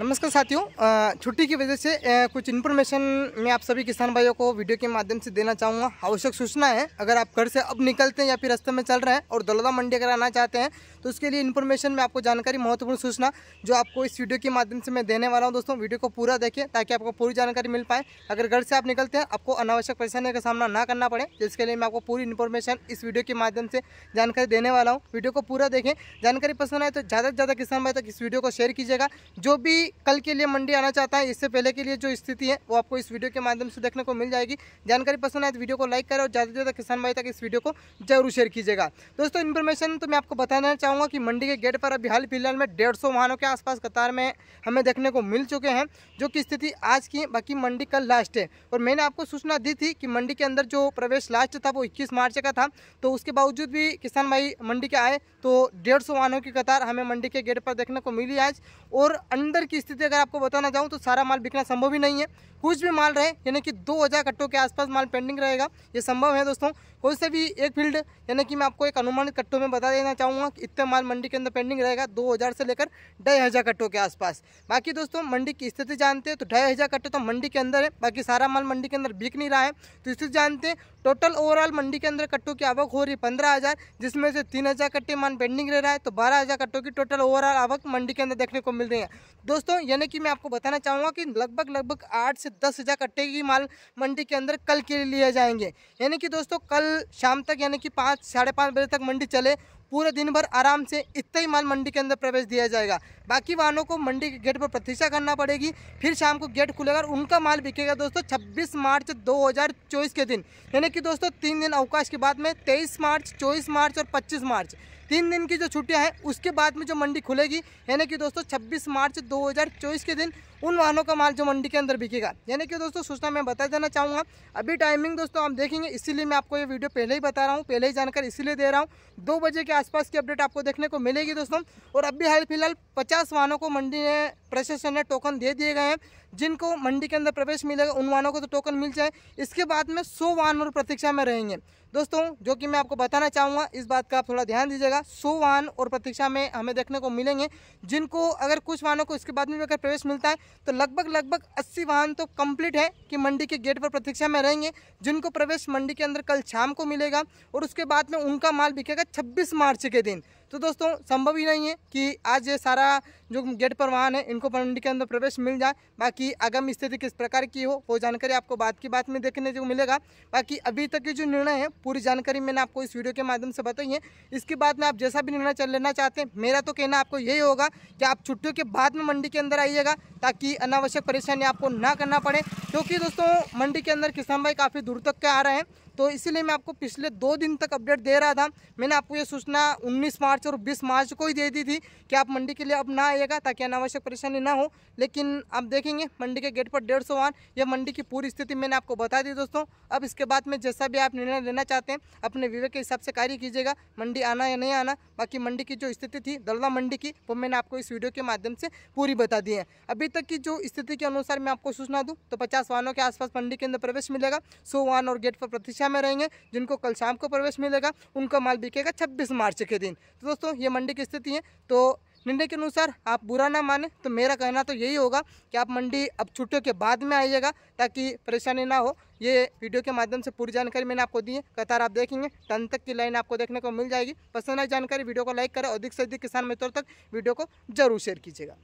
नमस्कार साथियों छुट्टी की वजह से कुछ इन्फॉर्मेशन मैं आप सभी किसान भाइयों को वीडियो के माध्यम से देना चाहूँगा आवश्यक सूचना है अगर आप घर से अब निकलते हैं या फिर रास्ते में चल रहे हैं और दलोदा मंडी अगर आना चाहते हैं तो उसके लिए इन्फॉर्मेशन में आपको जानकारी महत्वपूर्ण सूचना जो आपको इस वीडियो के माध्यम से मैं देने वाला हूँ दोस्तों वीडियो को पूरा देखें ताकि आपको पूरी जानकारी मिल पाए अगर घर से आप निकलते हैं आपको अनावश्यक परेशानी का सामना ना करना पड़े जिसके लिए मैं आपको पूरी इन्फॉर्मेशन इस वीडियो के माध्यम से जानकारी देने वाला हूँ वीडियो को पूरा देखें जानकारी पसंद आए तो ज़्यादा से ज़्यादा किसान भाई तक इस वीडियो को शेयर कीजिएगा जो भी भी कल के लिए मंडी आना चाहता है इससे पहले के लिए जो स्थिति है वो आपको इस वीडियो के माध्यम से देखने को मिल जाएगी जानकारी पसंद आए तो वीडियो को लाइक करें और ज़्यादा से ज़्यादा किसान भाई तक इस वीडियो को जरूर शेयर कीजिएगा दोस्तों इन्फॉर्मेशन तो मैं आपको बताना चाहूँगा कि मंडी के गेट पर अभी हाल फिलहाल में डेढ़ वाहनों के आसपास कतार में हमें देखने को मिल चुके हैं जो कि स्थिति आज की बाकी मंडी कल लास्ट है और मैंने आपको सूचना दी थी कि मंडी के अंदर जो प्रवेश लास्ट था वो इक्कीस मार्च का था तो उसके बावजूद भी किसान भाई मंडी के आए तो डेढ़ वाहनों की कतार हमें मंडी के गेट पर देखने को मिली आज और अंदर की की स्थिति अगर आपको बताना चाहूँ तो सारा माल बिकना संभव ही नहीं है कुछ भी माल रहे यानी कि दो हज़ार कट्टों के आसपास माल पेंडिंग रहेगा ये संभव है दोस्तों कोई से भी एक फील्ड यानी कि मैं आपको एक अनुमानित कट्टों में बता देना चाहूँगा कि इतना माल मंडी के अंदर पेंडिंग रहेगा दो हज़ार से लेकर ढाई हज़ार कट्टों के आसपास बाकी दोस्तों मंडी की स्थिति जानते हैं तो ढाई हज़ार कट्टे तो मंडी के अंदर है बाकी सारा माल मंडी के अंदर बिक नहीं रहा है तो स्थिति जानते हैं टोटल ओवरऑल मंडी के अंदर कट्टों की आवक हो रही है पंद्रह हज़ार जिसमें से तीन हज़ार कट्टे मान पेंडिंग रह रहा है तो बारह हज़ार कट्टों की टोटल ओवरऑल आवक मंडी के अंदर देखने को मिल रही है दोस्तों यानी कि मैं आपको बताना चाहूँगा कि लगभग लगभग आठ से दस हज़ार कट्टे की माल मंडी के अंदर कल के लिए लिए जाएंगे यानी कि दोस्तों कल कल शाम तक यानी कि पाँच साढ़े पाँच बजे तक मंडी चले पूरे दिन भर आराम से इतना ही माल मंडी के अंदर प्रवेश दिया जाएगा बाकी वाहनों को मंडी के गेट पर प्रतीक्षा करना पड़ेगी फिर शाम को गेट खुलेगा और उनका माल बिकेगा दोस्तों 26 मार्च 2024 के दिन यानी कि दोस्तों तीन दिन अवकाश के बाद में 23 मार्च 24 मार्च और 25 मार्च तीन दिन की जो छुट्टियां हैं उसके बाद में जो मंडी खुलेगी यानी कि दोस्तों 26 मार्च 2024 के दिन उन वाहनों का माल जो मंडी के अंदर बिकेगा यानी कि दोस्तों सूचना मैं बता देना चाहूँगा अभी टाइमिंग दोस्तों आप देखेंगे इसीलिए मैं आपको ये वीडियो पहले ही बता रहा हूँ पहले ही जानकारी इसीलिए दे रहा हूँ दो बजे के आसपास की अपडेट आपको देखने को मिलेगी दोस्तों और अभी हाल फिलहाल पचास वाहनों को मंडी ने प्रशासन ने टोकन दे दिए गए हैं जिनको मंडी के अंदर प्रवेश मिलेगा उन वाहनों को तो टोकन मिल जाए इसके बाद में सौ वाहन और प्रतीक्षा में रहेंगे दोस्तों जो कि मैं आपको बताना चाहूँगा इस बात का आप थोड़ा ध्यान दीजिएगा सो वाहन और प्रतीक्षा में हमें देखने को मिलेंगे जिनको अगर कुछ वाहनों को इसके बाद में भी अगर प्रवेश मिलता है तो लगभग लगभग अस्सी वाहन तो कंप्लीट है कि मंडी के गेट पर प्रतीक्षा में रहेंगे जिनको प्रवेश मंडी के अंदर कल शाम को मिलेगा और उसके बाद में उनका माल बिकेगा छब्बीस मार्च के दिन तो दोस्तों संभव ही नहीं है कि आज ये सारा जो गेट पर वाहन है इनको मंडी के अंदर प्रवेश मिल जाए बाकी आगामी स्थिति किस प्रकार की हो वो जानकारी आपको बाद की बात में देखने को मिलेगा बाकी अभी तक के जो निर्णय है पूरी जानकारी मैंने आपको इस वीडियो के माध्यम से बताई है इसके बाद में आप जैसा भी निर्णय चल लेना चाहते हैं मेरा तो कहना आपको यही होगा कि आप छुट्टियों के बाद में मंडी के अंदर आइएगा ताकि अनावश्यक परेशानी आपको ना करना पड़े क्योंकि दोस्तों मंडी के अंदर किसान भाई काफ़ी दूर तक के आ रहे हैं तो इसीलिए मैं आपको पिछले दो दिन तक अपडेट दे रहा था मैंने आपको ये सूचना 19 मार्च और 20 मार्च को ही दे दी थी कि आप मंडी के लिए अब ना आइएगा ताकि अनावश्यक परेशानी ना हो लेकिन आप देखेंगे मंडी के गेट पर डेढ़ सौ वाहन या मंडी की पूरी स्थिति मैंने आपको बता दी दोस्तों अब इसके बाद में जैसा भी आप निर्णय लेना चाहते हैं अपने विवेक के हिसाब से कार्य कीजिएगा मंडी आना या नहीं आना बाकी मंडी की जो स्थिति थी दलवा मंडी की वो मैंने आपको इस वीडियो के माध्यम से पूरी बता दी है अभी तक की जो स्थिति के अनुसार मैं आपको सूचना दूँ तो पचास वाहनों के आसपास मंडी के अंदर प्रवेश मिलेगा सौ वाहन और गेट पर प्रतिशत दिशा में रहेंगे जिनको कल शाम को प्रवेश मिलेगा उनका माल बिकेगा छब्बीस मार्च के दिन तो दोस्तों ये मंडी की स्थिति है तो निर्णय के अनुसार आप बुरा ना माने तो मेरा कहना तो यही होगा कि आप मंडी अब छुट्टियों के बाद में आइएगा ताकि परेशानी ना हो ये वीडियो के माध्यम से पूरी जानकारी मैंने आपको दी है कतार आप देखेंगे टन तक की लाइन आपको देखने को मिल जाएगी पसंद आई जानकारी वीडियो को लाइक करें अधिक से अधिक किसान मित्रों तक वीडियो को जरूर शेयर कीजिएगा